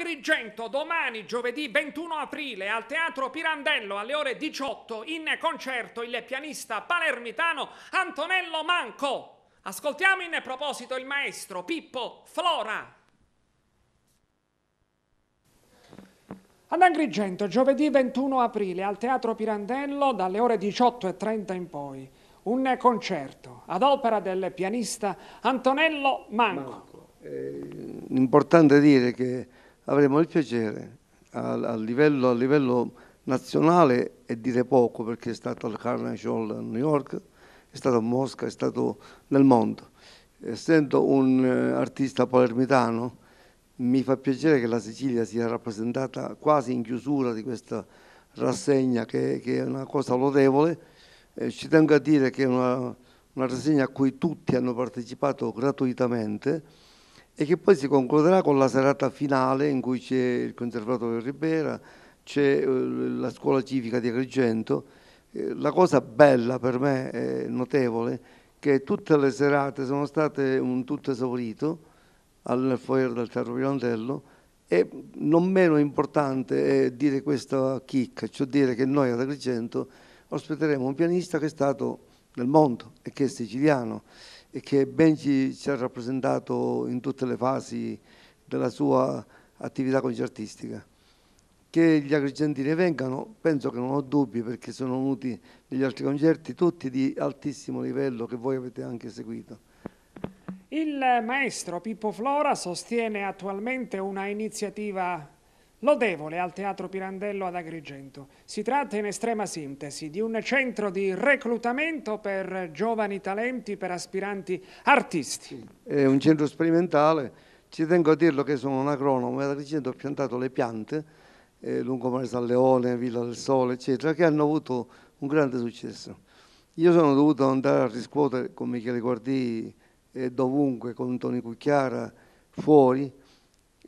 Agrigento domani giovedì 21 aprile al Teatro Pirandello alle ore 18 in concerto il pianista palermitano Antonello Manco. Ascoltiamo in proposito il maestro Pippo Flora. Ad Agrigento giovedì 21 aprile al Teatro Pirandello dalle ore 18.30 in poi un concerto ad opera del pianista Antonello Manco. Manco. È eh, importante dire che avremo il piacere a, a, livello, a livello nazionale e dire poco perché è stato al Carnegie Hall a New York, è stato a Mosca, è stato nel mondo. Essendo un eh, artista palermitano mi fa piacere che la Sicilia sia rappresentata quasi in chiusura di questa rassegna che, che è una cosa lodevole. Eh, ci tengo a dire che è una, una rassegna a cui tutti hanno partecipato gratuitamente e che poi si concluderà con la serata finale in cui c'è il Conservatorio Ribera, c'è eh, la scuola civica di Agrigento. Eh, la cosa bella per me è notevole che tutte le serate sono state un tutto esaurito al foyer del Teatro Pirandello e non meno importante è dire questa chicca, cioè dire che noi ad Agrigento ospiteremo un pianista che è stato del mondo e che è siciliano e che ben ci, ci ha rappresentato in tutte le fasi della sua attività concertistica. Che gli agrigentini vengano, penso che non ho dubbi perché sono venuti negli altri concerti tutti di altissimo livello che voi avete anche seguito. Il maestro Pippo Flora sostiene attualmente una iniziativa Lodevole al Teatro Pirandello ad Agrigento. Si tratta in estrema sintesi di un centro di reclutamento per giovani talenti, per aspiranti artisti. È un centro sperimentale, ci tengo a dirlo che sono un agronomo, ad Agrigento ho piantato le piante, eh, lungo Mare San Leone, Villa del Sole, eccetera, che hanno avuto un grande successo. Io sono dovuto andare a riscuotere con Michele Guardì e eh, dovunque, con Tony Cucchiara, fuori,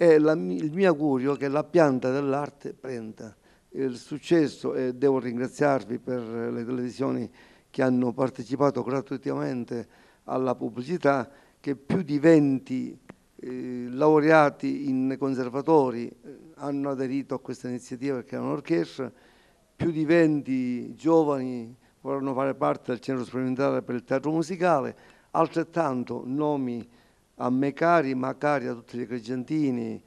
e la, il mio augurio che la pianta dell'arte prenda il successo e devo ringraziarvi per le televisioni che hanno partecipato gratuitamente alla pubblicità, che più di 20 eh, laureati in conservatori eh, hanno aderito a questa iniziativa che è un'orchestra, più di 20 giovani vorranno fare parte del centro sperimentale per il teatro musicale, altrettanto nomi a me cari, ma cari a tutti gli crescentini,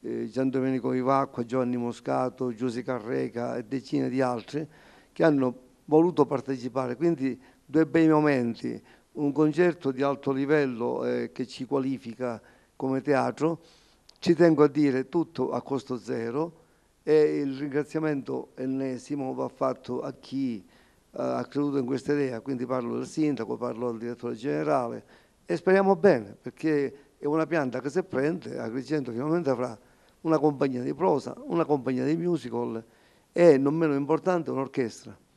eh, Gian Domenico Ivacqua, Giovanni Moscato, Giuse Carrega e decine di altri che hanno voluto partecipare. Quindi due bei momenti, un concerto di alto livello eh, che ci qualifica come teatro, ci tengo a dire tutto a costo zero e il ringraziamento ennesimo va fatto a chi eh, ha creduto in questa idea, quindi parlo del sindaco, parlo del direttore generale, e speriamo bene, perché è una pianta che se prende, Agrigento finalmente avrà una compagnia di prosa, una compagnia di musical e, non meno importante, un'orchestra.